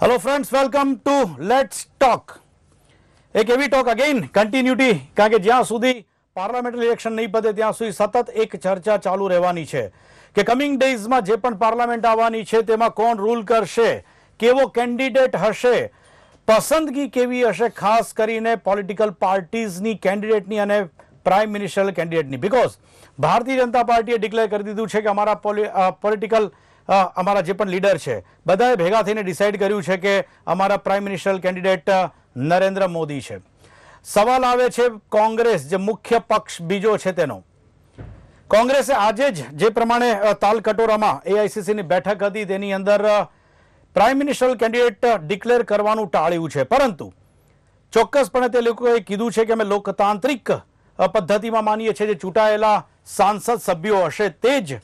Hello friends welcome to let's talk એક એવી talk again continuity કારણ કે જ્યાં સુધી પાર્લામેન્ટ ઇલેક્શન નહીં પતે ત્યાં સુધી સતત એક ચર્ચા ચાલુ રહેવાની છે કે કમિંગ ડેઝમાં જે પણ પાર્લામેન્ટ આવવાની છે તેમાં કોણ રૂલ કરશે કેવો કેન્ડિડેટ હશે પસંદગી કેવી હશે ખાસ કરીને પોલિટિકલ પાર્ટીઝની કેન્ડિડેટની અને પ્રાઇમ મિનિસ્ટર કેન્ડિડેટની બિકોઝ ભારતીય જનતા પાર્ટીએ ડિક્લેર કરી દીધું છે કે અમારા પોલિટિકલ અમારા જે પણ લીડર છે બધાએ ભેગા થઈને ડિસાઇડ કર્યું છે કે અમારા prime minister candidate Narendra Modi છે સવાલ આવે છે કોંગ્રેસ જે મુખ્ય પક્ષ બીજો છે તેનો કોંગ્રેસે આજે જ જે પ્રમાણે તાલકટોરામાં એઆઈસીસીની બેઠક હતી તેની અંદર પ્રાઇમ મિનિસ્ટર કેન્ડિડેટ ડિક્લેર કરવાનું ટાળ્યું છે પરંતુ ચોક્કસપણે તે લોકોએ કીધું છે કે અમે લોકતાંત્રિક પદ્ધતિમાં માનીએ છીએ જે ચૂંટાયેલા સાંસદ સભ્યો હશે તે જ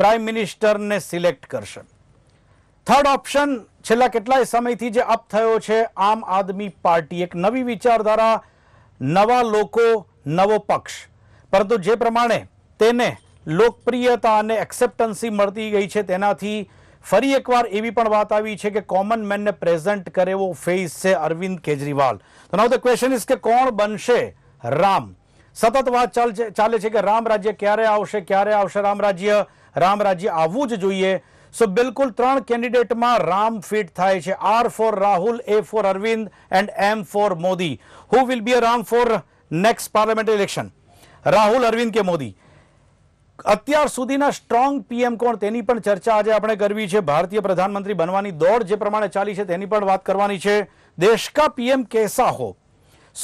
પ્રાઇમ મિનિસ્ટરને સિલેક્ટ કરશે થર્ડ ઓપ્શન છેલ્લા કેટલાય સમયથી જે અપ થયો છે આમ આદમી પાર્ટી એક નવી વિચારધારા નવા લોકો નવો પક્ષ પરંતુ જે પ્રમાણે તેને લોકપ્રિયતા અને એક્સેપ્ટન્સી મળતી ગઈ છે તેનાથી ફરી એકવાર એવી પણ વાત આવી છે કે કોમન મેનને પ્રેઝન્ટ કરે એવો ફેસ છે અરવિંદ કેજરીવાલ તો નાવ ધ ક્વેશ્ચન ઇઝ કે કોણ બનશે રામ સતત વાત ચાલે છે કે રામ રાજ્ય ક્યારે આવશે ક્યારે આવશે રામ રાજ્ય રામરાજી આવવું જ જોઈએ સો બિલકુલ ત્રણ કેન્ડિડેટમાં રામ ફિટ થાય છે R for Rahul A for Arvind and M for Modi who will be a RAM for next parliament election Rahul Arvind કે મોદી અત્યાર સુધીના સ્ટ્રોંગ પીએમ કોણ તેની પણ ચર્ચા આજે આપણે કરવી છે ભારતીય પ્રધાનમંત્રી બનવાની દોડ જે પ્રમાણે ચાલી છે તેની પણ વાત કરવાની છે દેશ કા પીએમ કેસા હો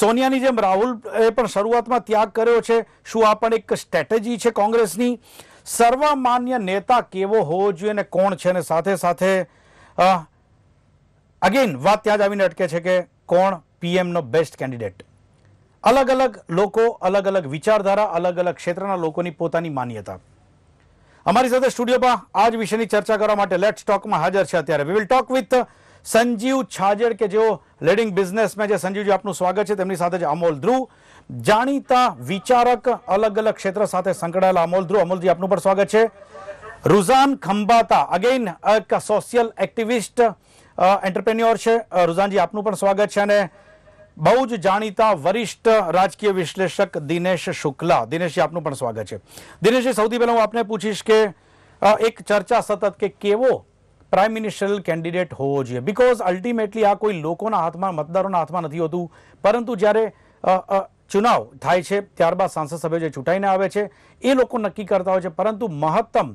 સોનિયાની જેમ રાહુલ એ પણ શરૂઆતમાં ત્યાગ કર્યો છે શું આ પણ એક સ્ટ્રેટેજી છે કોંગ્રેસની સર્વમાન્ય નેતા કેવો હોવો જોઈએ અને કોણ છે અને સાથે સાથે અગેન વાત ત્યાં જ આવીને અટકે છે કે કોણ પીએમનો બેસ્ટ કેન્ડિડેટ અલગ અલગ લોકો અલગ અલગ વિચારધારા અલગ અલગ ક્ષેત્રના લોકોની પોતાની માન્યતા અમારી સાથે સ્ટુડિયોમાં આ જ વિષયની ચર્ચા કરવા માટે લેટ્સ ટોકમાં હાજર છે અત્યારે we will talk with Sanjeev Chhajed કે જેઓ લીડિંગ બિઝનેસમેન છે સંજીવજી આપનું સ્વાગત છે તેમની સાથે જ અમોલ ધ્રુવ જાણીતા વિચારક અલગ અલગ ક્ષેત્ર સાથે સંકળાયેલા અમોલ ધ્રુવ અમોલજી આપનું પણ સ્વાગત છે રુઝાન ખંબાતા અગેઇન એક સોશિયલ એક્ટિવિસ્ટ એન્ટરપ્રેન્યોર છે રુઝાનજી આપનું પણ સ્વાગત છે અને બહુ જ જાણીતા વરિષ્ઠ રાજકીય વિશ્લેષક દિનેશ શુક્લા દિનેશજી આપનું પણ સ્વાગત છે દિનેશજી સૌથી પહેલાં હું આપને પૂછીશ કે એક ચર્ચા સતત કે કેવો પ્રાઇમ મિનિસ્ટરલ કેન્ડિડેટ હોવો જોઈએ બિકોઝ અલ્ટિમેટલી આ કોઈ લોકોના હાથમાં મતદારોના હાથમાં નથી હોતું પરંતુ જ્યારે ચુનાવ થાય છે ત્યારબાદ સાંસદ સભ્યો જે ચૂંટાઈને આવે છે એ લોકો નક્કી કરતા હોય છે પરંતુ મહત્તમ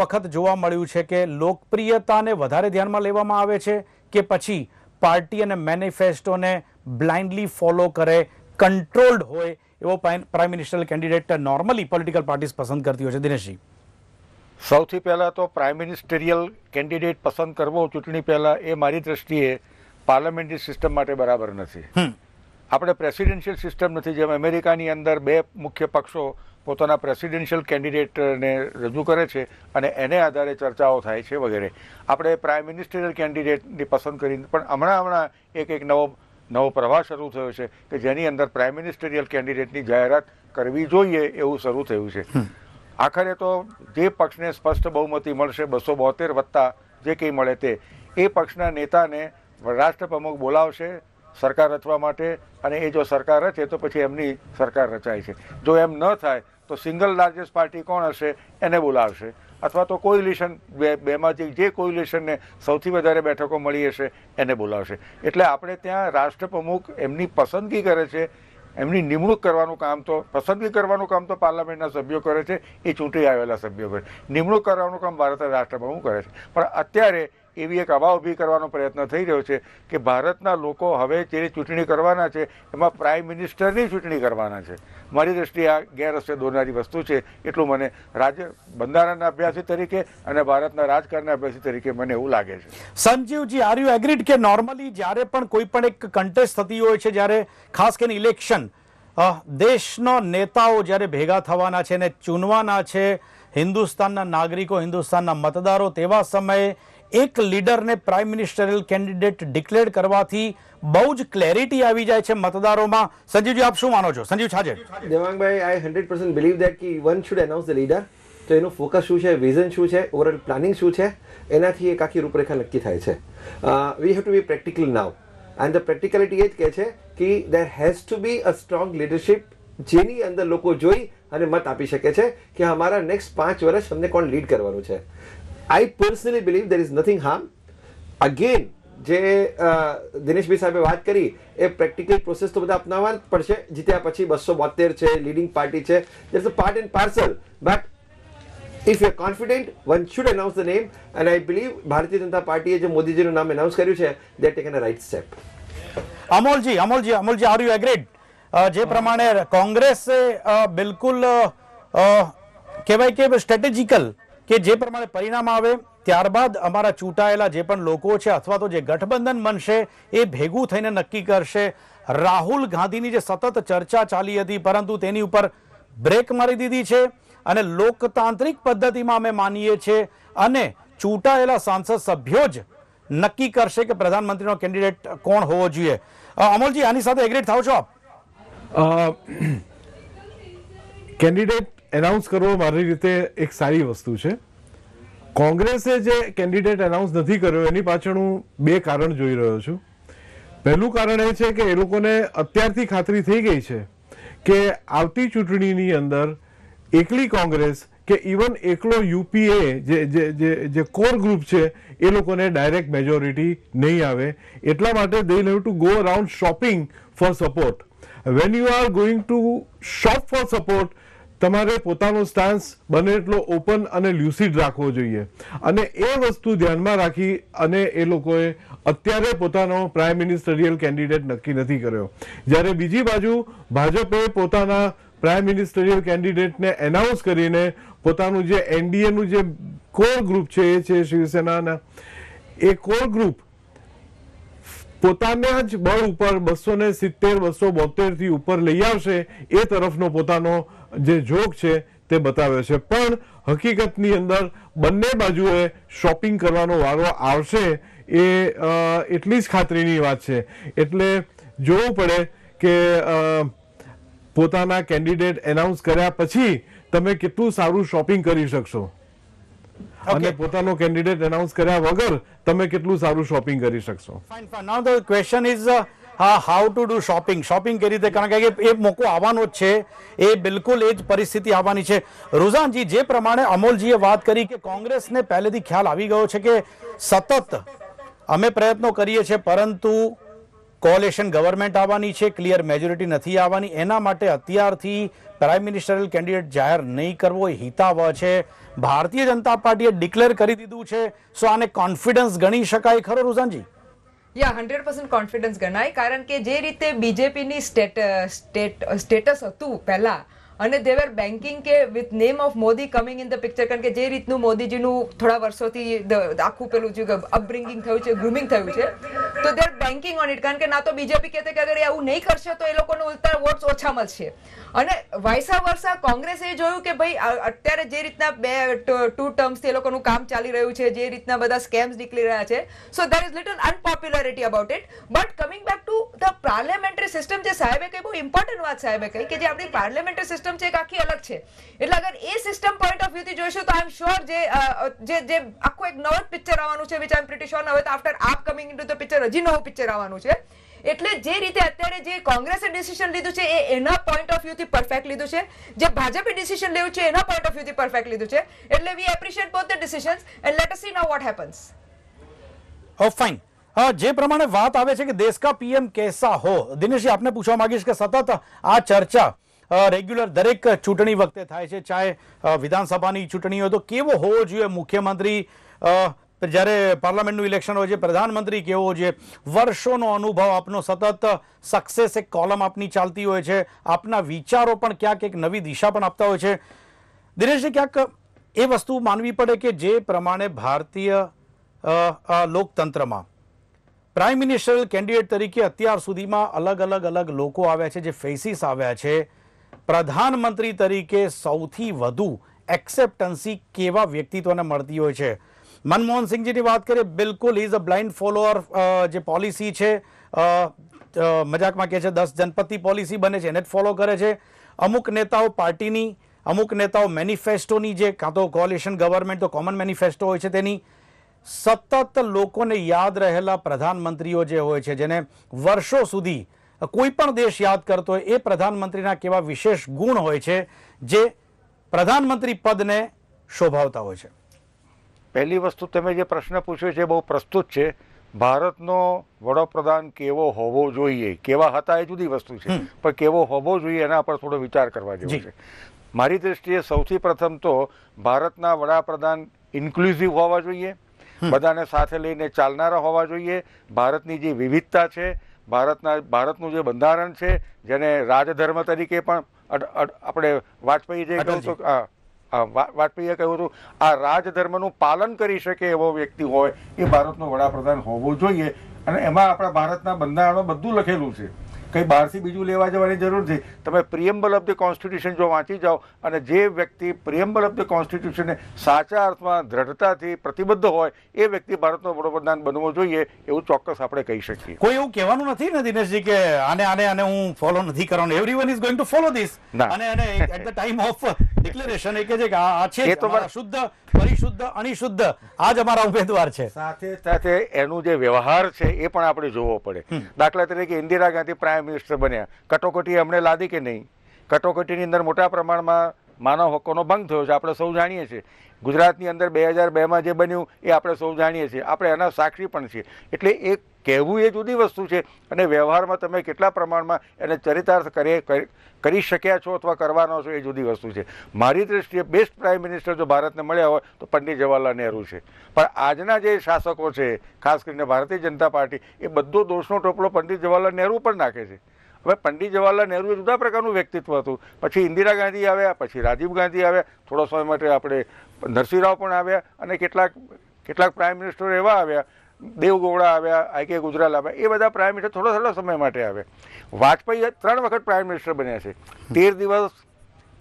વખત જોવા મળ્યું છે કે લોકપ્રિયતાને વધારે ધ્યાનમાં લેવામાં આવે છે કે પછી પાર્ટી અને મેનિફેસ્ટોને બ્લાઇન્ડલી ફોલો કરે કંટ્રોલ્ડ હોય એવો prime minister candidate normally political parties પસંદ કરતી હોય છે દિનેશજી સૌથી પહેલાં તો પ્રાઇમ મિનિસ્ટરિયલ કેન્ડિડેટ પસંદ કરવો ચૂંટણી પહેલાં એ મારી દ્રષ્ટિએ પાર્લામેન્ટરી સિસ્ટમ માટે બરાબર નથી આપણે પ્રેસિડેન્શિયલ સિસ્ટમ નથી જેમ અમેરિકાની અંદર બે મુખ્ય પક્ષો પોતાના પ્રેસિડેન્શિયલ કેન્ડિડેટને રજૂ કરે છે અને એને આધારે ચર્ચાઓ થાય છે વગેરે આપણે પ્રાઇમ મિનિસ્ટરિયલ કેન્ડિડેટની પસંદ કરીને પણ હમણાં હમણાં એક એક નવો નવો પ્રવાહ શરૂ થયો છે કે જેની અંદર પ્રાઇમ મિનિસ્ટરિયલ કેન્ડિડેટની જાહેરાત કરવી જોઈએ એવું શરૂ થયું છે આખરે તો જે પક્ષને સ્પષ્ટ બહુમતી મળશે બસો બોતેર વત્તા જે કંઈ મળે તે એ પક્ષના નેતાને રાષ્ટ્રપ્રમુખ બોલાવશે સરકાર રચવા માટે અને એ જો સરકાર રચે તો પછી એમની સરકાર રચાય છે જો એમ ન થાય તો સિંગલ લાર્જેસ્ટ પાર્ટી કોણ હશે એને બોલાવશે અથવા તો કોઈલેશન બે બેમાંથી જે કોઈલેશનને સૌથી વધારે બેઠકો મળી હશે એને બોલાવશે એટલે આપણે ત્યાં રાષ્ટ્રપ્રમુખ એમની પસંદગી કરે છે એમની નિમણૂક કરવાનું કામ તો પસંદગી કરવાનું કામ તો પાર્લામેન્ટના સભ્યો કરે છે એ ચૂંટી આવેલા સભ્યો કરે નિમણૂક કરવાનું કામ ભારતના રાષ્ટ્રપ્રમુખ કરે છે પણ અત્યારે એવી એક હવા ઊભી કરવાનો પ્રયત્ન થઈ રહ્યો છે કે ભારતના લોકો હવે જે ચૂંટણી કરવાના છે એમાં પ્રાઇમ મિનિસ્ટરની ચૂંટણી કરવાના છે મારી દ્રષ્ટિએ આ ગેરરસ્તે દોરનારી વસ્તુ છે એટલું મને રાજ્ય બંધારણના અભ્યાસી તરીકે અને ભારતના રાજકારણના અભ્યાસી તરીકે મને એવું લાગે છે સંજીવજી આર યુ એગ્રીડ કે નોર્મલી જ્યારે પણ કોઈ પણ એક કન્ટેસ્ટ થતી હોય છે જ્યારે ખાસ કરીને ઇલેક્શન દેશના નેતાઓ જ્યારે ભેગા થવાના છે ને ચૂનવાના છે હિન્દુસ્તાનના નાગરિકો હિન્દુસ્તાનના મતદારો તેવા સમયે એક લીડરને પ્રાઇમ મિનિસ્ટરિયલ કેન્ડિડેટ ડિક્લેર કરવાથી બહુ જ ક્લેરિટી આવી જાય છે મતદારોમાં સંજીવજી આપ શું માનો છો Sanjeev Chhajed Devangbhai I hundred percent believe that કે one should announce the leader તો એનું ફોકસ શું છે વિઝન શું છે ઓવરઓલ પ્લાનિંગ શું છે એનાથી એક આખી રૂપરેખા નક્કી થાય છે we have to be practical now and the practicality એ જ કહે છે કે there has to be a strong leadership જેની અંદર લોકો જોઈ અને મત આપી શકે છે કે અમારા નેક્સ્ટ પાંચ વર્ષ અમને કોણ લીડ કરવાનું છે I personally believe there is nothing harm. Again, જે દિનેશભાઈ સાહેબે વાત કરી એ પ્રેક્ટિકલ પ્રોસેસ તો બધા અપનાવવા જ પડશે જીત્યા પછી બસો બોતેર છે લીડિંગ પાર્ટી છે there is a part and parcel but if you confident one should announce the name and I believe Bharatiya Janata પાર્ટીએ જે મોદીજીનું નામ એનાઉન્સ કર્યું છે they taken a right step Amolji Amolji Amolji are you agreed જે પ્રમાણે કોંગ્રેસે બિલકુલ કહેવાય કે સ્ટ્રેટેજિકલ કે જે પ્રમાણે પરિણામ આવે ત્યારબાદ અમારા ચૂંટાયેલા જે પણ લોકો છે અથવા તો જે ગઠબંધન બનશે એ ભેગું થઈને નક્કી કરશે રાહુલ ગાંધીની જે સતત ચર્ચા ચાલી હતી પરંતુ તેની ઉપર બ્રેક મારી દીધી છે અને લોકતાંત્રિક પદ્ધતિમાં અમે માનીએ છીએ અને ચૂંટાયેલા સાંસદ સભ્યો જ નક્કી કરશે કે પ્રધાનમંત્રીનો કેન્ડિડેટ કોણ હોવો જોઈએ અમોલજી આની સાથે એગ્રીડ થાવ છો આપ કેન્ડિડેટ એનાઉન્સ કરવો મારી રીતે એક સારી વસ્તુ છે કોંગ્રેસે જે કેન્ડિડેટ એનાઉન્સ નથી કર્યો એની પાછળ હું બે કારણ જોઈ રહ્યો છું પહેલું કારણ એ છે કે એ લોકોને અત્યારથી ખાતરી થઈ ગઈ છે કે આવતી ચૂંટણીની અંદર એકલી કોંગ્રેસ કે ઇવન એકલો યુપીએ જે જે જે જે કોર ગ્રુપ છે એ લોકોને ડાયરેક્ટ મેજોરિટી નહીં આવે એટલા માટે they have to go around shopping for support when you are going to shop for support તમારે પોતાનો સ્ટાન્સ બને એટલો ઓપન અને લ્યુસિડ રાખવો જોઈએ અને એ વસ્તુ ધ્યાનમાં રાખી અને એ લોકોએ અત્યારે પોતાનો પ્રાઇમ મિનિસ્ટરિયલ કેન્ડિડેટ નક્કી નથી કર્યો જ્યારે બીજી બાજુ ભાજપે પોતાના પ્રાઇમ મિનિસ્ટરિયલ કેન્ડિડેટને એનાઉન્સ કરીને પોતાનું જે એનડીએનું જે કોર ગ્રુપ છે એ છે શિવસેનાના એ કોર ગ્રુપ પોતાના જ બળ ઉપર બસો ને સિત્તેર બસો બોતેરથી ઉપર લઈ આવશે એ તરફનો પોતાનો જે જોગ છે તે બતાવે છે પણ હકીકતની અંદર બંને બાજુએ શોપિંગ કરવાનો વારો આવશે એ એટલી જ ખાતરીની વાત છે એટલે જોવું પડે કે પોતાના કેન્ડિડેટ એનાઉન્સ કર્યા પછી તમે કેટલું સારું શોપિંગ કરી શકશો અને પોતાનો કેન્ડિડેટ એનાઉન્સ કર્યા વગર તમે કેટલું સારું શોપિંગ કરી શકશો fine fine now the question is હા how to do shopping shopping કેવી રીતે કારણ કે એ મોકો આવવાનો જ છે એ બિલકુલ એ જ પરિસ્થિતિ આવવાની છે રૂઝાનજી જે પ્રમાણે અમોલજીએ વાત કરી કે કોંગ્રેસને પહેલેથી ખ્યાલ આવી ગયો છે કે સતત અમે પ્રયત્નો કરીએ છીએ પરંતુ કોલેશન ગવર્મેન્ટ આવવાની છે ક્લિયર મેજોરિટી નથી આવવાની એના માટે અત્યારથી પ્રાઇમ મિનિસ્ટરલ કેન્ડિડેટ જાહેર નહીં કરવો એ હિતાવહ છે ભારતીય જનતા પાર્ટીએ ડિક્લેર કરી દીધું છે સો આને કોન્ફિડન્સ ગણી શકાય ખરો રૂઝાનજી યા હંડ્રેડ પર્સન્ટ કોન્ફિડન્સ ગણાય કારણ કે જે રીતે બીજેપીની સ્ટેટ સ્ટેટસ હતું પહેલાં અને દેવેર બેન્કિંગ કે with name of Modi coming in the picture કારણ કે જે રીતનું મોદીજીનું થોડા વર્ષોથી આખું પેલું જે અપબ્રિંગિંગ થયું છે ગ્રુમિંગ થયું છે તો દે બેન્કિંગ ઓન ઇટ કારણ કે ના તો બીજેપી કહેતે કે અગર આવું નહીં કરશે તો એ લોકોને ઉલટા વોટ્સ ઓછા મળશે અને વાયસા વર્ષા કોંગ્રેસે જોયું કે ભાઈ અત્યારે જે રીતના બે ટુ ટર્મ્સથી એ લોકોનું કામ ચાલી રહ્યું છે જે રીતના બધા સ્કેમ્સ નીકળી રહ્યા છે so there is little unpopularity about it but coming back to the parliamentary system જે સાહેબે કહી બહુ ઇમ્પોર્ટન્ટ વાત સાહેબે કહી કે જે આપણી પાર્લામેન્ટરી સિસ્ટમ છે એક આખી અલગ છે એટલે અગર એ સિસ્ટમ પોઈન્ટ ઓફ વ્યૂથી જોઈશું તો આઈ એમ શ્યોર જે જે આખું એક નવો જ પિક્ચર આવવાનું છે which I am pretty sure હવે after AAP coming into the picture જી નો પિક્ચર આવવાનું છે એટલે જે રીતે અત્યારે જે કોંગ્રેસે ડિસિઝન લીધું છે એ એના પોઈન્ટ ઓફ વ્યૂ થી પરફેક્ટ લીધું છે જે ભાજપે ડિસિઝન લેયું છે એના પોઈન્ટ ઓફ વ્યૂ થી પરફેક્ટ લીધું છે એટલે we appreciate both the decisions and let us see now what happens oh fine uh જે પ્રમાણે વાત આવે છે કે દેશ કા पीएम કેસા હો દિનેશજી આપને પૂછોમાંગીશ કે સતત આ ચર્ચા રેગ્યુલર દરેક ચુટણી વખતે થાય છે ચાહે વિધાનસભાની ચુટણી હોય તો કેવો હો જોઈએ મુખ્યમંત્રી જ્યારે પાર્લામેન્ટનું ઇલેક્શન હોય છે પ્રધાનમંત્રી કેવો છે વર્ષોનો અનુભવ આપનો સતત સક્સેસ એક કોલમ આપની ચાલતી હોય છે આપના વિચારો પણ ક્યાંક એક નવી દિશા પણ આપતા હોય છે દિનેશજી ક્યાંક એ વસ્તુ માનવી પડે કે જે પ્રમાણે ભારતીય લોકતંત્રમાં પ્રાઇમ મિનિસ્ટર કેન્ડિડેટ તરીકે અત્યાર સુધીમાં અલગ અલગ અલગ લોકો આવ્યા છે જે ફેસીસ આવ્યા છે પ્રધાનમંત્રી તરીકે સૌથી વધુ એક્સેપ્ટન્સી કેવા વ્યક્તિત્વને મળતી હોય છે મનમોહન સિંહજીની વાત કરીએ બિલકુલ ઇઝ અ બ્લાઇન્ડ ફોલોઅર જે પોલિસી છે મજાકમાં કહે છે દસ જનપતિ પોલિસી બને છે એને જ ફોલો કરે છે અમુક નેતાઓ પાર્ટીની અમુક નેતાઓ મેનિફેસ્ટોની જે કાં તો કોલિશન ગવર્મેન્ટ તો કોમન મેનિફેસ્ટો હોય છે તેની સતત લોકોને યાદ રહેલા પ્રધાનમંત્રીઓ જે હોય છે જેને વર્ષો સુધી કોઈ પણ દેશ યાદ કરતો હોય એ પ્રધાનમંત્રીના કેવા વિશેષ ગુણ હોય છે જે પ્રધાનમંત્રી પદને શોભાવતા હોય છે પહેલી વસ્તુ તમે જે પ્રશ્ન પૂછ્યો છે બહુ પ્રસ્તુત છે ભારતનો વડાપ્રધાન કેવો હોવો જોઈએ કેવા હતા એ જુદી વસ્તુ છે પણ કેવો હોવો જોઈએ એના પર થોડો વિચાર કરવા જેવો છે મારી દ્રષ્ટિએ સૌથી પ્રથમ તો ભારતના વડાપ્રધાન ઇન્ક્લુઝિવ હોવા જોઈએ બધાને સાથે લઈને ચાલનારા હોવા જોઈએ ભારતની જે વિવિધતા છે ભારતના ભારતનું જે બંધારણ છે જેને રાજધર્મ તરીકે પણ આપણે વાજપેયી જે કહ્યું તો વાજપેયીએ કહ્યું હતું આ રાજધર્મનું પાલન કરી શકે એવો વ્યક્તિ હોય એ ભારતનો વડાપ્રધાન હોવો જોઈએ અને એમાં આપણા ભારતના બંધારણમાં બધું લખેલું છે કંઈ બહારથી બીજું લેવા જવાની જરૂર નથી તમે પ્રિયમ્બલ ઓફ ધ કોન્સ્ટિટ્યુશન જો વાંચી જાઓ અને જે વ્યક્તિ પ્રિયમ્બલ ઓફ ધ કોન્સ્ટિટ્યુશનને સાચા અર્થમાં દ્રઢતાથી પ્રતિબદ્ધ હોય એ વ્યક્તિ ભારતનો વડોપ્રધાન બનવો જોઈએ એવું ચોક્કસ આપણે કહી શકીએ કોઈ એવું કહેવાનું નથી ને દિનેશજી કે આને આને આને હું ફોલો નથી કરવાનો everyone is going to follow this અને અને at the time of declaration એ કહે છે કે આ છે શુદ્ધ પરિશુદ્ધ અણિશુદ્ધ આ જ અમારા ઉમેદવાર છે સાથે સાથે એનું જે વ્યવહાર છે એ પણ આપણે જોવો પડે દાખલા તરીકે ઇન્દિરા ગાંધી પ્રાઇમ મિનિસ્ટર બન્યા કટોકટી અમને લાદી કે નહીં કટોકટીની અંદર મોટા પ્રમાણમાં માનવ હકોનો ભંગ થયો છે આપણે સૌ જાણીએ છીએ ગુજરાતની અંદર બે હજાર બેમાં જે બન્યું એ આપણે સૌ જાણીએ છીએ આપણે એના સાક્ષી પણ છીએ એટલે એક કહેવું એ જુદી વસ્તુ છે અને વ્યવહારમાં તમે કેટલા પ્રમાણમાં એને ચરિતાર્થ કરી કરી શક્યા છો અથવા કરવાનો છો એ જુદી વસ્તુ છે મારી દ્રષ્ટિએ બેસ્ટ પ્રાઇમ મિનિસ્ટર જો ભારતને મળ્યા હોય તો પંડિત જવાહરલાલ નહેરુ છે પણ આજના જે શાસકો છે ખાસ કરીને ભારતીય જનતા પાર્ટી એ બધો દોષનો ટોપલો પંડિત જવાહરલાલ નહેરુ પણ નાખે છે હવે પંડિત જવાહરલાલ નહેરુ જુદા પ્રકારનું વ્યક્તિત્વ હતું પછી ઇન્દિરા ગાંધી આવ્યા પછી રાજીવ ગાંધી આવ્યા થોડો સમય માટે આપણે નરસિંહરાવ પણ આવ્યા અને કેટલાક કેટલાક પ્રાઇમ મિનિસ્ટર એવા આવ્યા દેવગૌડા આવ્યા આઈ કે ગુજરાલ આવ્યા એ બધા પ્રાઇમ મિનિસ્ટર થોડા થોડા સમય માટે આવે વાજપેયી ત્રણ વખત પ્રાઇમ મિનિસ્ટર બન્યા છે તેર દિવસ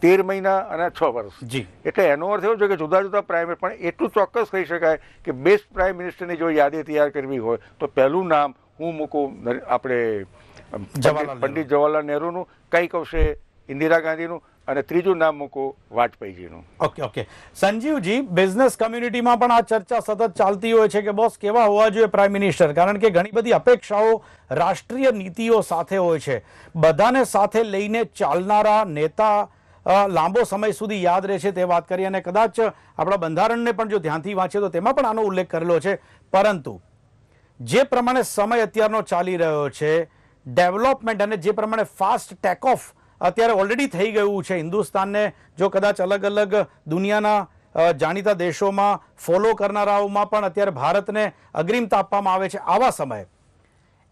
તેર મહિના અને છ વર્ષ જી એટલે એનો અર્થ એવો છે કે જુદા જુદા પ્રાઇમ પણ એટલું ચોક્કસ કહી શકાય કે બેસ્ટ પ્રાઇમ મિનિસ્ટરની જો યાદી તૈયાર કરવી હોય તો પહેલું નામ હું મૂકું આપણે પંડિત જવાહરલાલ નહેરુનું કંઈક આવશે ઇન્દિરા ગાંધીનું અને ત્રીજું નામ મૂકું વાજપેયીજીનું ઓકે ઓકે સંજીવજી બિઝનેસ કમ્યુનિટીમાં પણ આ ચર્ચા સતત ચાલતી હોય છે કે બોસ કેવા હોવા જોઈએ પ્રાઇમ મિનિસ્ટર કારણ કે ઘણી બધી અપેક્ષાઓ રાષ્ટ્રીય નીતિઓ સાથે હોય છે બધાને સાથે લઈને ચાલનારા નેતા લાંબો સમય સુધી યાદ રહેશે તે વાત કરી અને કદાચ આપણા બંધારણને પણ જો ધ્યાનથી વાંચીએ તો તેમાં પણ આનો ઉલ્લેખ કરેલો છે પરંતુ જે પ્રમાણે સમય અત્યારનો ચાલી રહ્યો છે ડેવલપમેન્ટ અને જે પ્રમાણે ફાસ્ટ ટેક ઓફ અત્યારે ઓલરેડી થઈ ગયું છે હિન્દુસ્તાનને જો કદાચ અલગ અલગ દુનિયાના જાણીતા દેશોમાં ફોલો કરનારાઓમાં પણ અત્યારે ભારતને અગ્રિમતા આપવામાં આવે છે આવા સમયે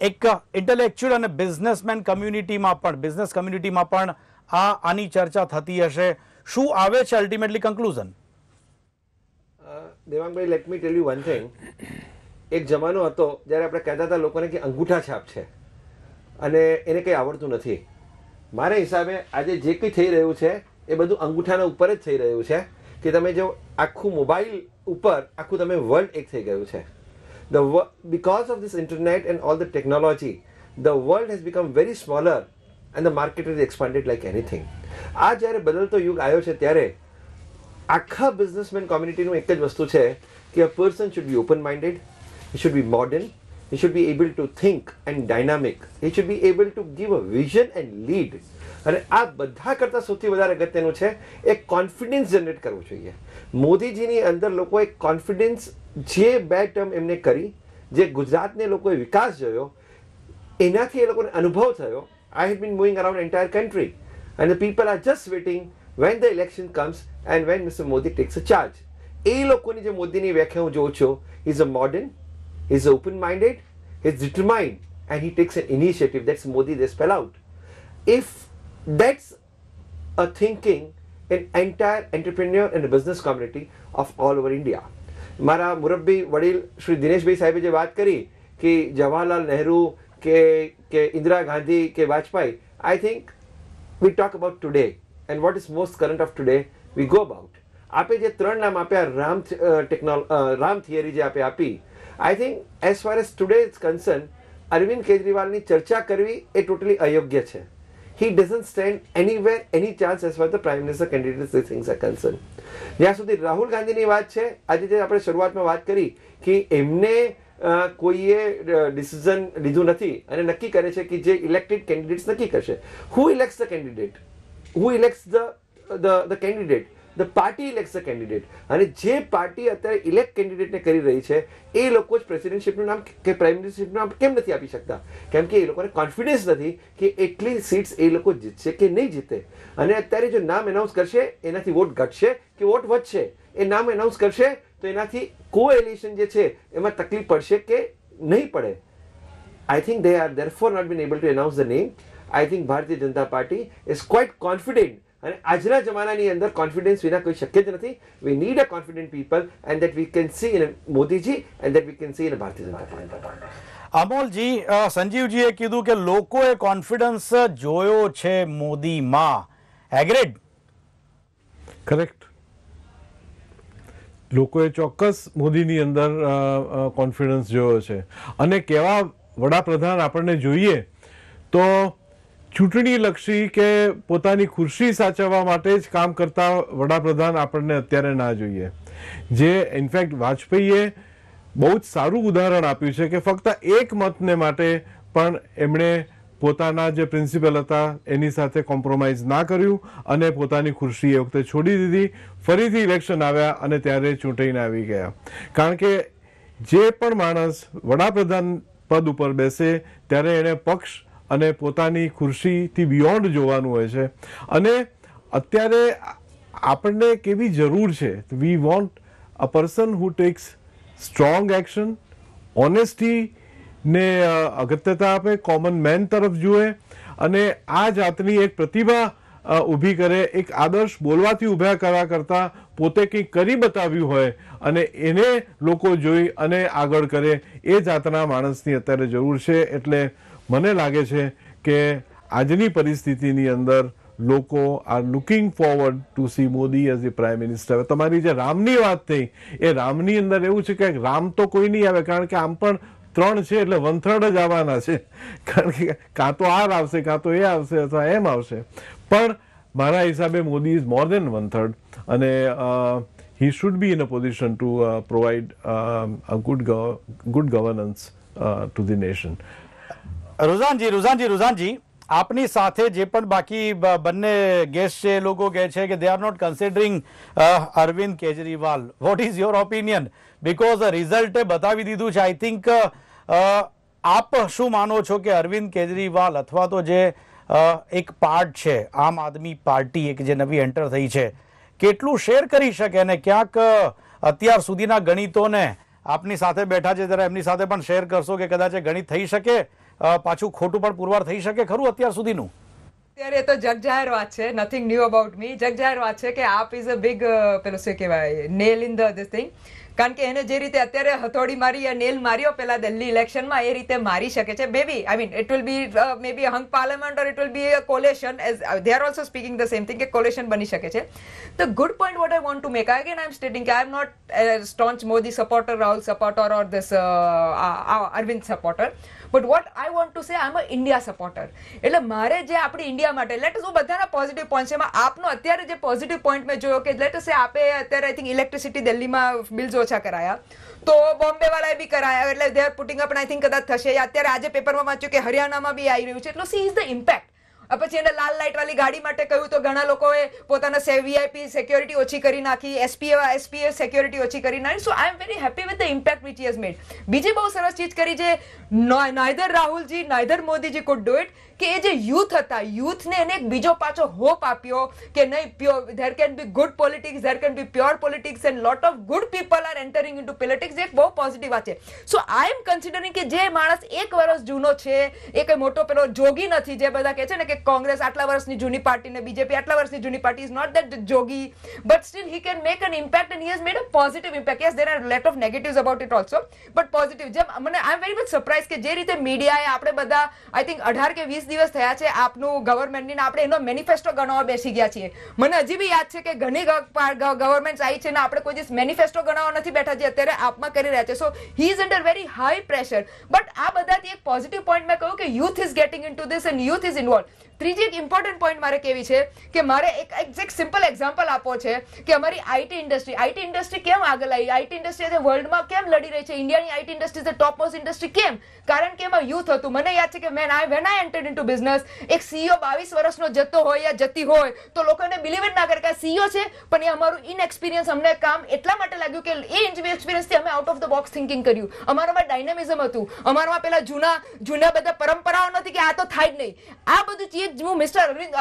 એક ઇન્ટેલેક્ચ્યુઅલ અને બિઝનેસમેન કમ્યુનિટીમાં પણ બિઝનેસ કમ્યુનિટીમાં પણ આ આની ચર્ચા થતી હશે શું આવે છે ultimately conclusion Devangbhai let me tell you one thing એક જમાનો હતો જ્યારે આપણે કહેતા હતા લોકોને કે અંગૂઠા છાપ છે અને એને કંઈ આવડતું નથી મારા હિસાબે આજે જે કંઈ થઈ રહ્યું છે એ બધું અંગૂઠાના ઉપર જ થઈ રહ્યું છે કે તમે જો આખું મોબાઈલ ઉપર આખું તમે વર્લ્ડ એક થઈ ગયું છે the because of this internet and all the technology the world has become very smaller and the market is expanded like anything આ જ્યારે બદલતો યુગ આવ્યો છે ત્યારે આખા બિઝનેસમેન કોમ્યુનિટીનું એક જ વસ્તુ છે કે a person should be open minded should be modern He should be able to think and dynamic. He should be able to give a vision and lead. અને આ બધા કરતાં સૌથી વધારે અગત્યનું છે એ કોન્ફિડન્સ જનરેટ કરવું જોઈએ મોદીજીની અંદર લોકોએ કોન્ફિડન્સ જે બે ટર્મ એમને કરી જે ગુજરાતને લોકોએ વિકાસ જોયો એનાથી એ લોકોને અનુભવ થયો I had been moving around entire country and people are just waiting when the election comes and when mister Modi takes a charge એ લોકોની જે મોદીની વ્યાખ્યા હું જોઉં છું is a modern he's open minded, he's determined, and he takes an initiative. That's Modi they spell out. If that's a thinking in entire entrepreneur and business community of all over India. મારા મુરબ્બી વડીલ શ્રી દિનેશભાઈ સાહેબે જે વાત કરી કે જવાહરલાલ નહેરુ કે કે ઇન્દિરા ગાંધી કે Vajpayee I think we talk about today and what is most current of today we go about આપે જે ત્રણ નામ આપ્યા રામ ટેકનોલ રામ થિયરી જે આપે આપી I think as far as today is concern Arvind કેજરીવાલની ચર્ચા કરવી એ ટોટલી અયોગ્ય છે he doesn't stand anywhere any chance as far the prime minister candidate this things are concern જ્યાં સુધી રાહુલ ગાંધીની વાત છે આજે જે આપણે શરૂઆતમાં વાત કરી કે એમને કોઈએ ડિસિઝન લીધું નથી અને નક્કી કરે છે કે જે ઇલેક્ટેડ કેન્ડિડેટ્સ નક્કી કરશે who elects the candidate who elects the the candidate the party elects a candidate અને જે પાર્ટી અત્યારે ઇલેક્ટ કેન્ડિડેટને કરી રહી છે એ લોકો જ પ્રેસિડેન્ટશીપનું નામ કે પ્રાઇમ મિનિસ્ટરશીપનું નામ કેમ નથી આપી શકતા કેમ કે એ લોકોને કોન્ફિડન્સ નથી કે એટલી સીટ્સ એ લોકો જીતશે કે નહીં જીતે અને અત્યારે જો નામ એનાઉન્સ કરશે એનાથી વોટ ઘટશે કે વોટ વધશે એ નામ એનાઉન્સ કરશે તો એનાથી કોએલિશન જે છે એમાં તકલીફ પડશે કે નહીં પડે I think they are therefore not been able to announce the name I think Bharatiya Janata party is quite confident અને આજના જમાનાની અંદર કોન્ફિડન્સ વિના કોઈ શક્ય જ નથી we need a confident people and that we can see in Modiji and that we can see in Bharatiya Janata party અમોલજી સંજીવજીએ કીધું કે લોકોએ કોન્ફિડન્સ જોયો છે મોદીમાં એગ્રેડ કરેક્ટ લોકોએ ચોક્કસ મોદીની અંદર કોન્ફિડન્સ જોયો છે અને કેવા વડાપ્રધાન આપણને જોઈએ તો ચૂંટણીલક્ષી કે પોતાની ખુરશી સાચવવા માટે જ કામ કરતા વડાપ્રધાન આપણને અત્યારે ના જોઈએ જે ઇનફેક્ટ વાજપેયીએ બહુ જ સારું ઉદાહરણ આપ્યું છે કે ફક્ત એક મતને માટે પણ એમણે પોતાના જે પ્રિન્સિપલ હતા એની સાથે કોમ્પ્રોમાઇઝ ના કર્યું અને પોતાની ખુરશી એ વખતે છોડી દીધી ફરીથી ઇલેક્શન આવ્યા અને ત્યારે ચૂંટાઈને આવી ગયા કારણ કે જે પણ માણસ વડાપ્રધાન પદ ઉપર બેસે ત્યારે એણે પક્ષ અને પોતાની ખુરશીથી બિયોન્ડ જોવાનું હોય છે અને અત્યારે આપણને કેવી જરૂર છે we want a person who takes strong action ઓનેસ્ટીને અગત્યતા આપે કોમન મેન તરફ જુએ અને આ જાતની એક પ્રતિભા ઊભી કરે એક આદર્શ બોલવાથી ઊભા કરવા કરતાં પોતે કંઈક કરી બતાવ્યું હોય અને એને લોકો જોઈ અને આગળ કરે એ જાતના માણસની અત્યારે જરૂર છે એટલે મને લાગે છે કે આજની પરિસ્થિતિની અંદર લોકો are looking forward to see Modi as the prime minister તમારી જે રામની વાત થઈ એ રામની અંદર એવું છે કે રામ તો કોઈ નહીં આવે કારણ કે આમ પણ ત્રણ છે એટલે વન થર્ડ જ આવવાના છે કારણ કે કાં તો આર આવશે કાં તો એ આવશે અથવા એમ આવશે પણ મારા હિસાબે Modi is more than one third અને he should be in a position to provide provide good a good, go good governance Ruzanji Ruzanji Ruzanji આપની સાથે જે પણ બાકી બંને ગેસ્ટ છે લોકો કહે છે કે they are not considering Arvind Kejriwal what is your opinion because રિઝલ્ટે બતાવી દીધું છે આઈ થિંક આપ શું માનો છો કે અરવિંદ કેજરીવાલ અથવા તો જે એક પાર્ટ છે આમ આદમી પાર્ટી એક જે નવી એન્ટર થઈ છે કેટલું શેર કરી શકે અને ક્યાંક અત્યાર સુધીના ગણિતોને આપની સાથે બેઠા છે જરા એમની સાથે પણ શેર કરશો કે કદાચ એ ગણિત થઈ શકે પાછું ખોટું પણ પુરવાર થઈ શકે ખરું અત્યાર સુધીનું અત્યારે તો જગજાહેર વાત છે નથિંગ ન્યુ અબાઉટ મી જગજાહેર વાત છે કે આપ ઇઝ અ બિગ પેલું શું કહેવાય nail in the this thing કારણ કે એને જે રીતે અત્યારે હથોડી મારી નેલ માર્યો પેલા દિલ્હી ઇલેક્શનમાં એ રીતે મારી શકે છે maybe I mean it will be maybe hung parliament or it will be a coalition as they are also speaking the same thing કે કોલેશન બની શકે છે તો good point what I want to make again I am stating કે I am not staunch Modi supporter Rahul supporter or this Arvind supporter but what I want to say I M a India supporter એટલે મારે જે આપણી India માટે late હું બધાના positive point છે એમાં આપનો અત્યારે જે પોઝિટિવ પોઈન્ટ મેં જોયો કે લેટ સે આપે અત્યારે આઈ થિંક ઇલેક્ટ્રિસિટી દિલ્હીમાં બિલ્સ ઓછા કરાયા તો બોમ્બે વાળાએ બી કરાયા એટલે they are putting up I think કદાચ થશે અત્યારે આજે પેપરમાં વાંચ્યું કે હરિયાણામાં બી આવી રહ્યું છે એટલો સી ઇઝ ધ ઇમ્પેક્ટ પછી એને લાલ લાઇટ વાળી ગાડી માટે કહ્યું તો ઘણા લોકોએ પોતાના વીઆઈપી સિક્યોરિટી ઓછી કરી નાખી એસપીએ એસપીએ સિક્યોરિટી ઓછી કરી નાખી so I am very happy with the impact which is made બીજી બહુ સરસ ચીજ કરી જે neither Rahulji neither Modiji could do it કે એ જે યુથ હતા યુથને એને એક બીજો પાછો હોપ આપ્યો કે નહીં pure there can be good politics there can be pure politics and lot of good people are entering into to politics એક બહુ પોઝિટિવ વાત છે સો આઈ એમ કન્સિડરિંગ કે જે માણસ એક વર્ષ જૂનો છે એ કંઈ મોટો પેલો જોગી નથી જે બધા કહે છે ને કે કોંગ્રેસ આટલા વર્ષની જૂની પાર્ટી ને બીજેપી આટલા વર્ષની જૂની પાર્ટી ઇઝ નોટ દેટ જોગી but still he can make an impact and he has made a positive impact yes there are lot of negatives about it also but positive જેમ મને I am very much surprise કે જે રીતે મીડિયાએ આપણે બધા I think અઢાર કે વીસ દિવસ થયા છે આપનું ગવર્મેન્ટની આપણે એનો મેનિફેસ્ટો ગણાવવા બેસી ગયા છીએ મને હજી બી યાદ છે કે ઘણી ગવર્મેન્ટ આવી છે ને આપણે કોઈ દિવસ મેનિફેસ્ટો ગણાવવા નથી બેઠા જે અત્યારે આપમાં કરી રહ્યા છે so he is under very high pressure but આ બધાથી એક પોઝિટિવ પોઈન્ટ મેં કહ્યું કે youth is getting into this and youth is involve ત્રીજી એક ઇમ્પોર્ટન્ટ પોઈન્ટ મારે કેવી છે કે મારે એક એક્ઝેક્ટ સિમ્પલ એક્ઝામ્પલ આપવો છે કે અમારી આઈટી ઇન્ડસ્ટ્રી આઈટી ઇન્ડસ્ટ્રી કેમ આગળ આવી આઈટી ઇન્ડસ્ટ્રી આજે વર્લ્ડમાં કેમ લડી રહી છે ઇન્ડિયાની IT industry is the top most industry કેમ કારણ કે એમાં યુથ હતું મને યાદ છે કે man I when I entered into business એક સીઈઓ બાવીસ વર્ષનો જતો હોય યા જતી હોય તો લોકોને બિલીવ ના કરે કે આ સીઈઓ છે પણ એ અમારું ઇનએક્સપિરિયન્સ અમને કામ એટલા માટે લાગ્યું કે એ એક્સપિરિયન્સથી અમે out of the box thinking કર્યું અમારામાં ડાયનામિઝમ હતું અમારામાં પેલા જૂના જૂના બધા પરંપરાઓ નથી કે આ તો થાય જ નહીં આ બધું એ હું મિસ્ટર અરવિંદ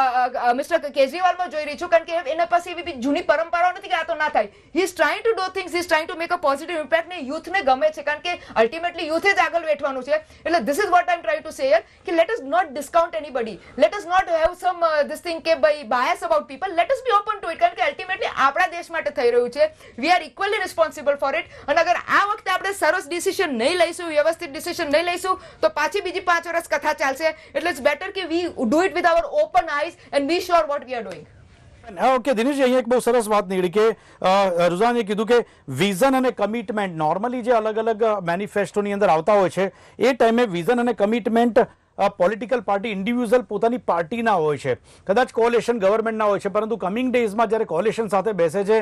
મિસ્ટર કેજરીવાલમાં જોઈ રહી છું કારણ કે એના પાસે એવી જૂની પરંપરાઓ નથી કે આ તો ના થાય he is trying to do things he is trying to make a positive impact ને યુથને ગમે છે કારણ કે અલ્ટિમેટલી યુથ જ આગળ બેઠવાનું છે એટલે this is what I am trying to say કે let's not discount anybody let's not have some this thing કે ભાઈ bias about people let's be open to it કારણ કે અલ્ટિમેટલી આપણા દેશ માટે થઈ રહ્યું છે we are equally responsible for it અને અગર આ વખતે આપણે સરસ ડિસિઝન નહીં લઈશું વ્યવસ્થિત ડિસિઝન નહીં લઈશું તો પાછી બીજી પાંચ વર્ષ કથા ચાલશે એટલે ઇટ્સ બેટર કે we do it it with our open eyes and be sure what we are doing okay Dineshji અહીંયા એક બહુ સરસ વાત નીકળી કે રુઝાને કીધું કે વિઝન અને કમિટમેન્ટ નોર્મલી જે અલગ અલગ મેનિફેસ્ટોની અંદર આવતા હોય છે એ ટાઈમે વિઝન અને કમિટમેન્ટ પોલિટિકલ પાર્ટી ઇન્ડિવિઝ્યુઅલ પોતાની પાર્ટીના હોય છે કદાચ કોલેશન ગવર્મેન્ટના હોય છે પરંતુ કમિંગ ડેઝમાં જ્યારે કોલેશન સાથે બેસે છે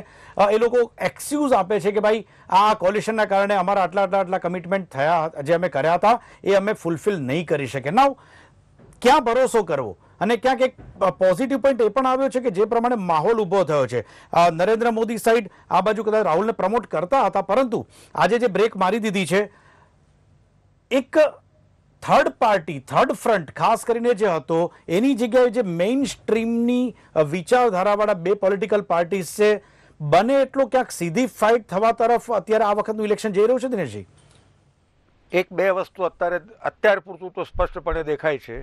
એ લોકો એક્સક્યુઝ આપે છે કે ભાઈ આ કોલેશનના કારણે અમારા આટલા આટલા આટલા કમિટમેન્ટ થયા જે અમે કર્યા હતા એ અમે ફૂલફિલ નહીં કરી શકે નાવ ક્યાં ભરોસો કરવો અને ક્યાંક એક પોઝિટિવ પોઈન્ટ એ પણ આવ્યો છે કે જે પ્રમાણે માહોલ ઊભો થયો છે નરેન્દ્ર મોદી સાઈડ આ બાજુ કદાચ રાહુલને પ્રમોટ કરતા હતા પરંતુ આજે જે બ્રેક મારી દીધી છે એક થર્ડ પાર્ટી થર્ડ ફ્રન્ટ ખાસ કરીને જે હતો એની જગ્યાએ જે મેઇન સ્ટ્રીમની વિચારધારાવાળા બે પોલિટિકલ પાર્ટીઝ છે બને એટલો ક્યાંક સીધી ફાઇટ થવા તરફ અત્યારે આ વખતનું ઇલેક્શન જઈ રહ્યું છે દિનેશજી એક બે વસ્તુ અત્યારે અત્યાર પૂરતું તો સ્પષ્ટપણે દેખાય છે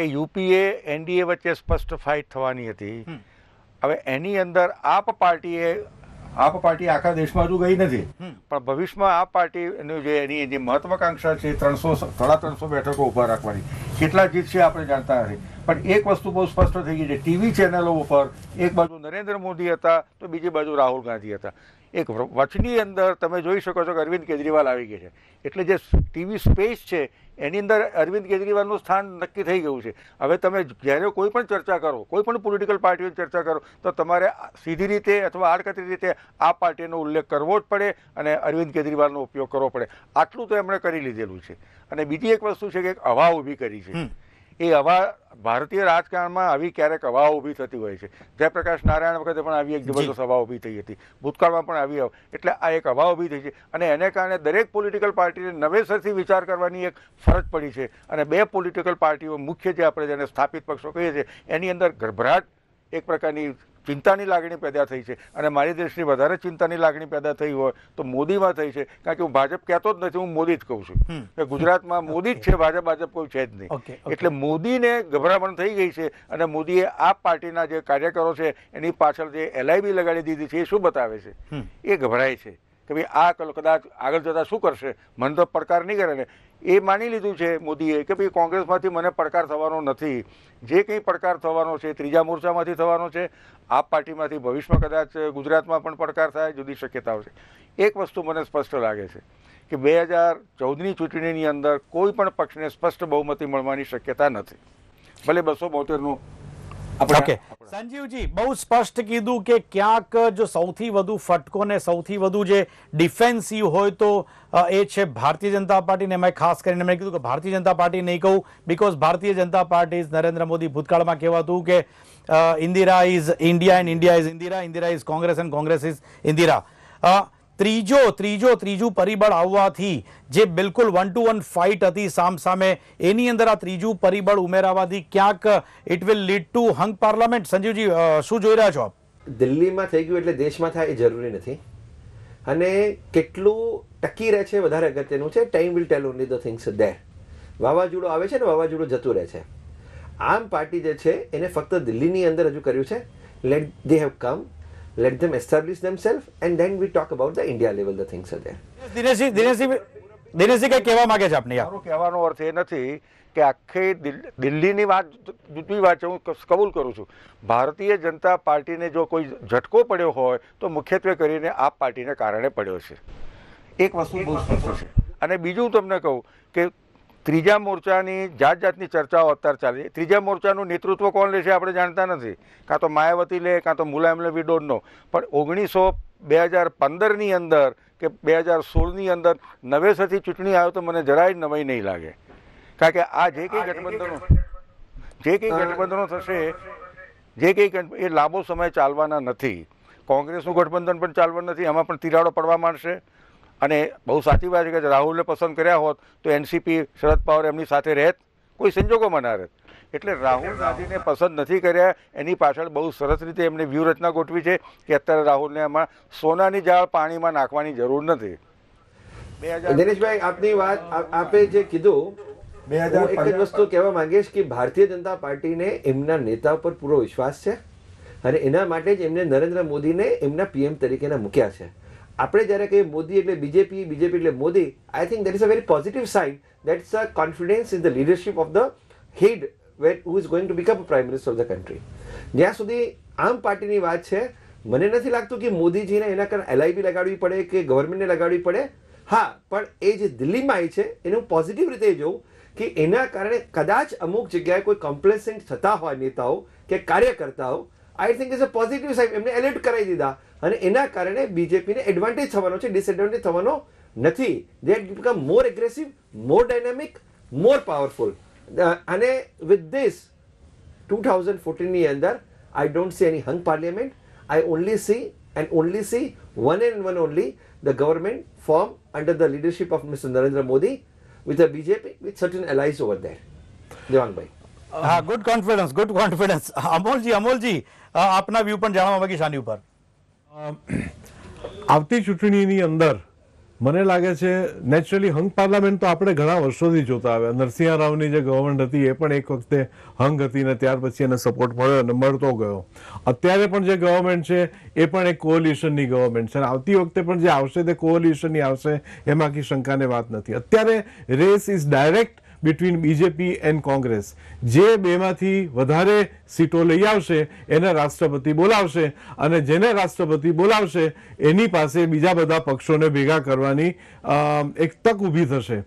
કે યુપીએ એનડીએ વચ્ચે સ્પષ્ટ ફાઇટ થવાની હતી હવે એની અંદર આપ પાર્ટીએ આપ પાર્ટી આખા દેશમાં હજુ ગઈ નથી પણ ભવિષ્યમાં આ પાર્ટીનું જે એની જે મહત્વાકાંક્ષા છે ત્રણસો સાડા ત્રણસો બેઠકો ઉભા રાખવાની કેટલા જીતશે આપણે જાણતા નથી પણ એક વસ્તુ બહુ સ્પષ્ટ થઈ ગઈ છે ટીવી ચેનલો ઉપર એક બાજુ નરેન્દ્ર મોદી હતા તો બીજી બાજુ રાહુલ ગાંધી હતા એક વચની અંદર તમે જોઈ શકો છો કે અરવિંદ કેજરીવાલ આવી ગઈ છે એટલે જે ટીવી સ્પેસ છે એની અંદર અરવિંદ કેજરીવાલનું સ્થાન નક્કી થઈ ગયું છે હવે તમે જ્યારે કોઈ પણ ચર્ચા કરો કોઈ પણ પોલિટિકલ પાર્ટીઓની ચર્ચા કરો તો તમારે સીધી રીતે અથવા આડકતરી રીતે આ પાર્ટીનો ઉલ્લેખ કરવો જ પડે અને અરવિંદ કેજરીવાલનો ઉપયોગ કરવો પડે આટલું તો એમણે કરી લીધેલું છે અને બીજી એક વસ્તુ છે કે એક હવા ઊભી કરી છે એ હવા ભારતીય રાજકારણમાં આવી ક્યારેક હવાઓ ઊભી થતી હોય છે જયપ્રકાશ નારાયણ વખતે પણ આવી એક જબરદસ્ત હવા ઉભી થઈ હતી ભૂતકાળમાં પણ આવી એટલે આ એક હવા ઊભી થઈ છે અને એને કારણે દરેક પોલિટિકલ પાર્ટીને નવેસરથી વિચાર કરવાની એક ફરજ પડી છે અને બે પોલિટિકલ પાર્ટીઓ મુખ્ય જે આપણે જેને સ્થાપિત પક્ષો કહીએ છીએ એની અંદર ગભરાટ એક પ્રકારની ચિંતાની લાગણી પેદા થઈ છે અને મારી દેશની વધારે ચિંતાની લાગણી પેદા થઈ હોય તો મોદીમાં થઈ છે કારણ કે હું ભાજપ કહેતો જ નથી હું મોદી જ કહું છું કે ગુજરાતમાં મોદી જ છે ભાજપ ભાજપ કોઈ છે જ નહીં એટલે મોદીને ગભરામણ થઈ ગઈ છે અને મોદીએ આ પાર્ટીના જે કાર્યકરો છે એની પાછળ જે એલઆઈબી લગાડી દીધી છે એ શું બતાવે છે એ ગભરાય છે કે ભાઈ આ કદાચ આગળ જતાં શું કરશે મને તો પડકાર નહીં કરે ને એ માની લીધું છે મોદીએ કે ભાઈ કોંગ્રેસમાંથી મને પડકાર થવાનો નથી જે કંઈ પડકાર થવાનો છે ત્રીજા મોરચામાંથી થવાનો છે આપ પાર્ટીમાંથી ભવિષ્યમાં કદાચ ગુજરાતમાં પણ પડકાર થાય જુદી શક્યતાઓ છે એક વસ્તુ મને સ્પષ્ટ લાગે છે કે બે હજાર ચૌદની ચૂંટણીની અંદર કોઈ પણ પક્ષને સ્પષ્ટ બહુમતી મળવાની શક્યતા નથી ભલે બસો બોતેરનું ઓકે સંજીવજી બહુ સ્પષ્ટ કીધું કે ક્યાંક જો સૌથી વધુ ફટકો ને સૌથી વધુ જે ડિફેન્સિવ હોય તો એ છે ભારતીય જનતા પાર્ટીને મેં ખાસ કરીને મેં કીધું કે ભારતીય જનતા પાર્ટી નહીં કહું બિકોઝ ભારતીય જનતા પાર્ટી નરેન્દ્ર મોદી ભૂતકાળમાં કહેવાતું કે Indira is India and India is Indira Indira is Congress and Congress is Indira ત્રીજો ત્રીજો ત્રીજું પરિબળ આવવાથી જે બિલકુલ વન ટુ વન ફાઇટ હતી સામ સામે એની અંદર આ ત્રીજું પરિબળ ઉમેરાવાથી ક્યાંક it will lead to hung parliament Sanjeevji શું જોઈ રહ્યા છો આપ દિલ્હીમાં થઈ ગયું એટલે દેશમાં થાય એ જરૂરી નથી અને કેટલું ટકી રહે છે વધારે અગત્યનું છે time will tell only the things there વાવાઝોડું આવે છે ને વાવાઝોડું જતું રહે છે આમ પાર્ટી જે છે એને ફક્ત દિલ્હીની અંદર હજુ કર્યું છે let they have come let them establish themselves and then we talk about the India level the things are there. Dineshji Dineshji Dineshji કંઈ કહેવા માંગે છે આપને મારો કહેવાનો અર્થ એ નથી કે આખી દિલ્હીની વાત જુદી વાત છે હું કબૂલ કરું છું ભારતીય જનતા પાર્ટીને જો કોઈ ઝટકો પડ્યો હોય તો મુખ્યત્વે કરીને આ પાર્ટીને કારણે પડ્યો છે એક વસ્તુ બહુ સ્પષ્ટ છે અને બીજું તમને કહું કે ત્રીજા મોરચાની જાત જાતની ચર્ચાઓ અત્યારે ચાલી ત્રીજા મોરચાનું નેતૃત્વ કોણ લેશે આપણે જાણતા નથી કાં તો માયાવતી લે કાં તો મુલાયમ લે વી પણ ઓગણીસો બે હજાર પંદરની અંદર કે બે હજાર સોળની અંદર નવેસરથી ચૂંટણી આવે તો મને જરાય નવાઈ નહીં લાગે કારણ કે આ જે કંઈ ગઠબંધનો જે કંઈ ગઠબંધનો થશે જે કંઈ એ લાંબો સમય ચાલવાના નથી કોંગ્રેસનું ગઠબંધન પણ ચાલવાનું નથી એમાં પણ તિરાડો પડવા માંડશે અને બહુ સાચી વાત છે કે રાહુલને પસંદ કર્યા હોત તો એનસીપી શરદ પવાર એમની સાથે રહેત કોઈ સંજોગોમાં ના રહેત એટલે રાહુલ ગાંધીને પસંદ નથી કર્યા એની પાછળ બહુ સરસ રીતે એમને વ્યૂહરચના ગોઠવી છે કે અત્યારે રાહુલને આમાં સોનાની જાળ પાણીમાં નાખવાની જરૂર નથી દિનેશભાઈ આપની વાત આપે જે કીધું બે હજાર એક જ વસ્તુ કહેવા માંગીશ કે ભારતીય જનતા પાર્ટીને એમના નેતા પર પૂરો વિશ્વાસ છે અને એના માટે જ એમને નરેન્દ્ર મોદીને એમના પીએમ તરીકેના મૂક્યા છે આપણે જ્યારે કહીએ મોદી એટલે બીજેપી બીજેપી એટલે Modi I think that is a very positive sign that's a confidence in the leadership of the head what who is going to become prime minister of the country જ્યાં સુધી આમ પાર્ટીની વાત છે મને નથી લાગતું કે મોદીજીને એના કારણે એલઆઈબી લગાડવી પડે કે ગવર્મેન્ટને લગાડવી પડે હા પણ એ જે દિલ્હીમાં આવી છે એનું પોઝિટિવ રીતે જોઉં કે એના કારણે કદાચ અમુક જગ્યાએ કોઈ કમ્પ્લેસન્ટ થતા હોય નેતાઓ કે કાર્યકર્તાઓ I think is a positive side એમને એલર્ટ કરાવી દીધા અને એના કારણે બીજેપીને એડવાન્ટેજ થવાનો છે ડિસએડવાન્ટેજ થવાનો નથી they become more aggressive more dynamic more powerful અને વિથ ધીસ ટુ થાઉઝન્ડ ફોર્ટીનની અંદર I don't see any hung parliament I only see and only see one and one only the government form under the leadership of mister Narendra Modi with a BJP with certain allies over there. Devang હા good confidence good confidence Amolji Amolji આપના view પણ જાણવા માંગીશ આની ઉપર આવતી ચૂંટણીની અંદર મને લાગે છે નેચરલી હંગ પાર્લામેન્ટ તો આપણે ઘણા વર્ષોથી જોતા આવ્યા નરસિંહ રાવની જે ગવર્મેન્ટ હતી એ પણ એક વખતે હંગ હતી ને ત્યાર પછી એને સપોર્ટ મળ્યો અને મળતો ગયો અત્યારે પણ જે ગવર્મેન્ટ છે એ પણ એક કોઓલિશનની ગવર્મેન્ટ છે અને આવતી વખતે પણ જે આવશે તે કોઓલિશનની આવશે એમાં કંઈ શંકાને વાત નથી અત્યારે race is direct between BJP and Congress જે બેમાંથી વધારે સીટો લઈ આવશે એને રાષ્ટ્રપતિ બોલાવશે અને જેને રાષ્ટ્રપતિ બોલાવશે એની પાસે બીજા બધા પક્ષોને ભેગા કરવાની એક તક ઊભી થશે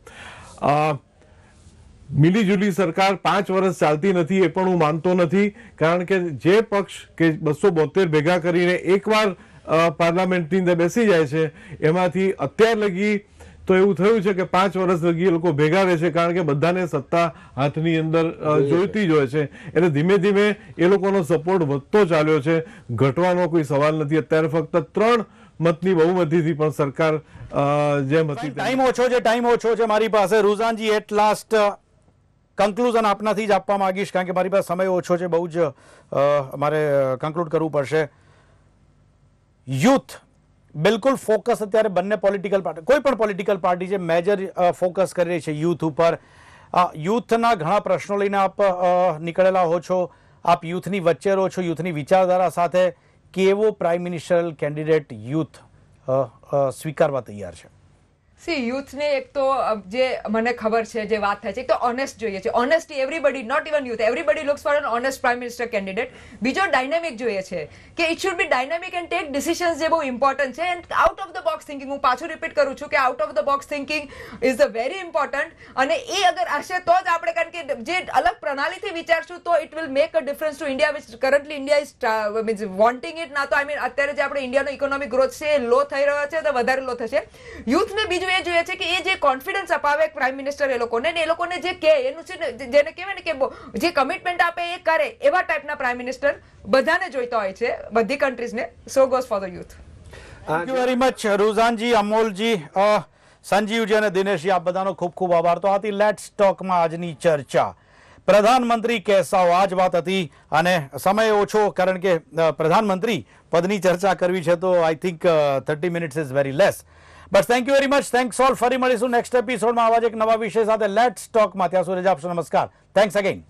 મિલીજુલી સરકાર પાંચ વર્ષ ચાલતી નથી એ પણ હું માનતો નથી કારણ કે જે પક્ષ કે બસો બોતેર ભેગા કરીને એકવાર પાર્લામેન્ટની અંદર બેસી જાય છે એમાંથી અત્યાર લગી તો એવું થયું છે કે પાંચ વર્ષ લગી એ લોકો ભેગા રહે છે કારણ કે બધાને સત્તા હાથની અંદર જોઈતી જ હોય છે એટલે ધીમે ધીમે એ લોકોનો સપોર્ટ વધતો ચાલ્યો છે ઘટવાનો કોઈ સવાલ નથી અત્યારે ફક્ત ત્રણ મતની બહુમતીથી પણ સરકાર જેમ હતી ટાઈમ ઓછો છે ટાઈમ ઓછો છે મારી પાસે રૂઝાનજી એટ લાસ્ટ કન્ક્લુઝન આપનાથી જ આપવા માંગીશ કારણ કે મારી પાસે સમય ઓછો છે બહુ જ મારે કન્ક્લુડ કરવું પડશે યુથ બિલકુલ ફોકસ અત્યારે બંને પોલિટિકલ પાર્ટી કોઈ પણ પોલિટિકલ પાર્ટી છે મેજર ફોકસ કરી રહી છે યુથ ઉપર યુથના ઘણા પ્રશ્નો લઈને આપ નીકળેલા હો છો આપ યુથની વચ્ચે રહો છો યુથની વિચારધારા સાથે કેવો પ્રાઇમ મિનિસ્ટર કેન્ડિડેટ યુથ સ્વીકારવા તૈયાર છે સી યુથને એક તો જે મને ખબર છે જે વાત થાય છે તો ઓનેસ્ટ જોઈએ છે honesty everybody not even youth everybody looks for an honest prime minister candidate બીજો ડાયનેમિક જોઈએ છે કે it should be dynamic and take decisions જે બહુ ઇમ્પોર્ટન્ટ છે and out of the box thinking હું પાછું રિપીટ કરું છું કે out of the box thinking is the very important અને એ અગર હશે તો જ આપણે કારણ કે જે અલગ પ્રણાલીથી વિચારશું તો it will make a difference to India which currently India is means wanting it ના તો આઈ મીન અત્યારે જે આપણે ઇન્ડિયાનો ઇકોનોમિક ગ્રોથ છે એ લો થઈ રહ્યો છે તો વધારે લો થશે યુથને બીજું એ જોઈએ છે કે એ જે કોન્ફિડન્સ અપાવે પ્રાઇમ મિનિસ્ટર એ લોકોને એ લોકોને જે કહે એનું જેને કહેવાય ને કે જે કમિટમેન્ટ આપે એ કરે એવા ટાઈપના પ્રાઇમ મિનિસ્ટર બધાને જોઈતા હોય છે બધી કન્ટ્રીઝને so goes for the youth thank you very much Rozanji Amolji Sanjeevji અને દિનેશજી આપ બધાનો ખૂબ ખૂબ આભાર તો આથી લેટ્સ ટોકમાં આજની ચર્ચા પ્રધાનમંત્રી કહેસાઓ આ જ વાત હતી અને સમય ઓછો કારણ કે પ્રધાનમંત્રી પદની ચર્ચા કરવી છે તો I think thirty minutes is very less but thank you very much thanks all ફરી મળીશું નેક્સ્ટ એપિસોડમાં આવા જ એક નવા વિષય સાથે લેટ્સ ટોકમાં ત્યાં સુધી આપશો નમસ્કાર થેન્ક્સ અગેન